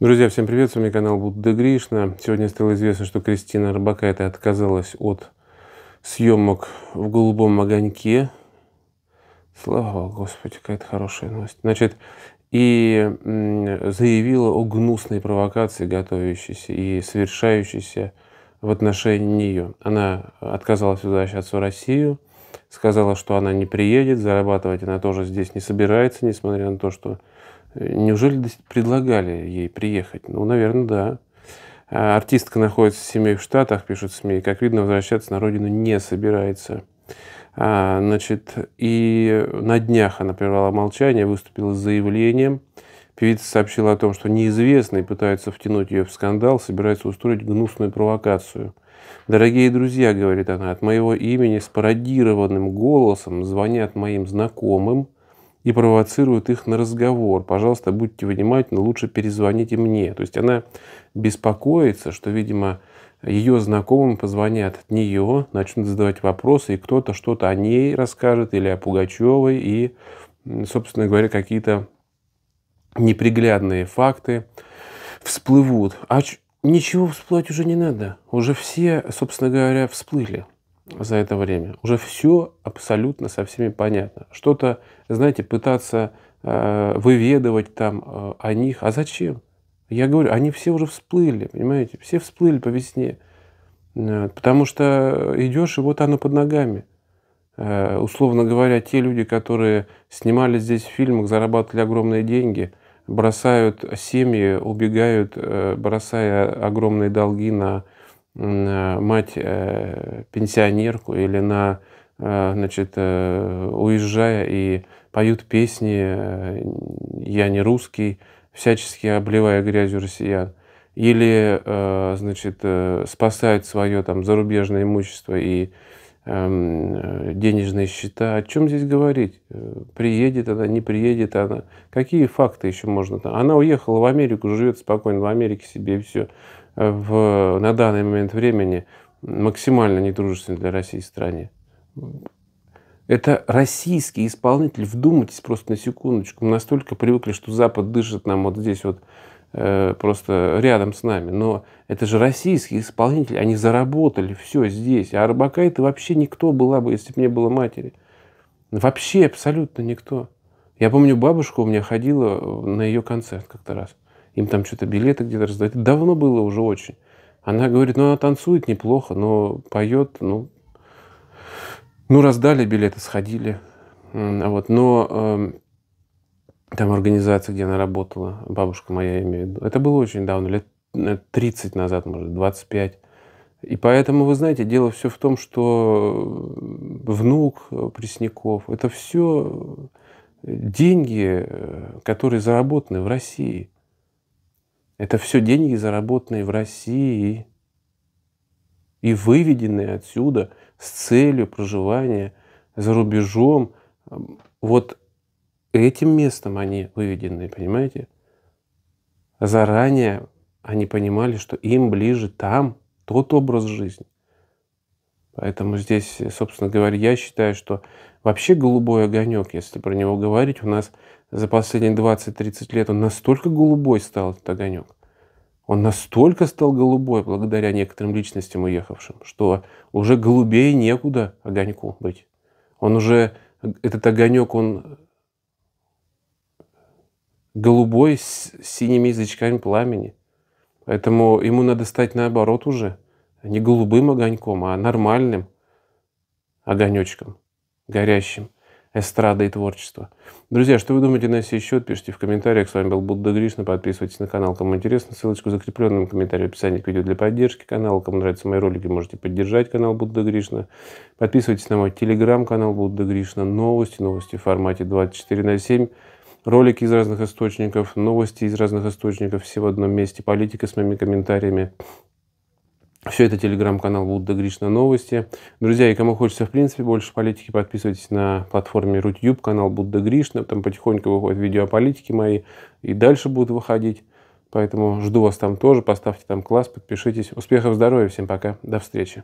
Друзья, всем привет, с вами канал Будда Гришна. Сегодня стало известно, что Кристина Рыбакайте отказалась от съемок в «Голубом огоньке». Слава Господи, какая-то хорошая новость. Значит, и заявила о гнусной провокации, готовящейся и совершающейся в отношении нее. Она отказалась возвращаться в Россию, сказала, что она не приедет, зарабатывать она тоже здесь не собирается, несмотря на то, что Неужели предлагали ей приехать? Ну, наверное, да. А артистка находится с семьей в Штатах, пишут СМИ, как видно, возвращаться на родину не собирается. А, значит, и на днях она прервала молчание, выступила с заявлением. Певица сообщила о том, что неизвестные пытаются втянуть ее в скандал, собираются устроить гнусную провокацию. «Дорогие друзья», — говорит она, — «от моего имени с пародированным голосом звонят моим знакомым, и провоцирует их на разговор. Пожалуйста, будьте внимательны, лучше перезвоните мне. То есть она беспокоится, что, видимо, ее знакомым позвонят от нее, начнут задавать вопросы, и кто-то что-то о ней расскажет или о Пугачевой, и, собственно говоря, какие-то неприглядные факты всплывут. А ничего всплывать уже не надо. Уже все, собственно говоря, всплыли за это время. Уже все абсолютно со всеми понятно. Что-то, знаете, пытаться э, выведывать там э, о них. А зачем? Я говорю, они все уже всплыли, понимаете? Все всплыли по весне. Э, потому что идешь, и вот оно под ногами. Э, условно говоря, те люди, которые снимали здесь фильмы зарабатывали огромные деньги, бросают семьи, убегают, э, бросая огромные долги на Э, мать э, пенсионерку или на, э, значит, уезжая и поют песни «Я не русский», всячески обливая грязью россиян. Или, значит, спасают свое там зарубежное имущество и Эм, э, денежные счета. О чем здесь говорить? Э, приедет она, не приедет она. Какие факты еще можно? Она уехала в Америку, живет спокойно в Америке себе и все. Э, в, на данный момент времени максимально недружественной для России стране. Это российский исполнитель, вдумайтесь просто на секундочку, мы настолько привыкли, что Запад дышит нам вот здесь вот Э, просто рядом с нами. Но это же российские исполнители, они заработали все здесь. А Арбака это вообще никто была бы, если бы не было матери. Вообще абсолютно никто. Я помню, бабушка у меня ходила на ее концерт как-то раз. Им там что-то билеты где-то раздают. Это давно было уже очень. Она говорит, ну она танцует неплохо, но поет, ну, ну раздали билеты, сходили. Вот. Но эм, там организация, где она работала, бабушка моя, я имею в виду. Это было очень давно, лет 30 э, назад, может, 25. И поэтому, вы знаете, дело все в том, что э, внук э, Пресняков, это все деньги, которые заработаны в России. Это все деньги, заработанные в России и выведенные отсюда с целью проживания за рубежом. Эм, вот этим местом они выведены, понимаете? Заранее они понимали, что им ближе там тот образ жизни. Поэтому здесь, собственно говоря, я считаю, что вообще голубой огонек, если про него говорить, у нас за последние 20-30 лет он настолько голубой стал, этот огонек. Он настолько стал голубой благодаря некоторым личностям уехавшим, что уже голубее некуда огоньку быть. Он уже, этот огонек, он голубой с синими язычками пламени. Поэтому ему надо стать наоборот уже, не голубым огоньком, а нормальным огонечком, горящим эстрады и творчества. Друзья, что вы думаете на сей счет? Пишите в комментариях. С вами был Будда Гришна. Подписывайтесь на канал, кому интересно. Ссылочку в закрепленном комментарии в описании к видео для поддержки канала. Кому нравятся мои ролики, можете поддержать канал Будда Гришна. Подписывайтесь на мой телеграм-канал Будда Гришна. Новости, новости в формате 24 на 7 ролики из разных источников, новости из разных источников, все в одном месте, политика с моими комментариями. Все это телеграм-канал Будда Гришна Новости. Друзья, и кому хочется, в принципе, больше политики, подписывайтесь на платформе Рутьюб канал Будда Гришна. Там потихоньку выходят видео о политике мои и дальше будут выходить. Поэтому жду вас там тоже. Поставьте там класс, подпишитесь. Успехов, здоровья, всем пока. До встречи.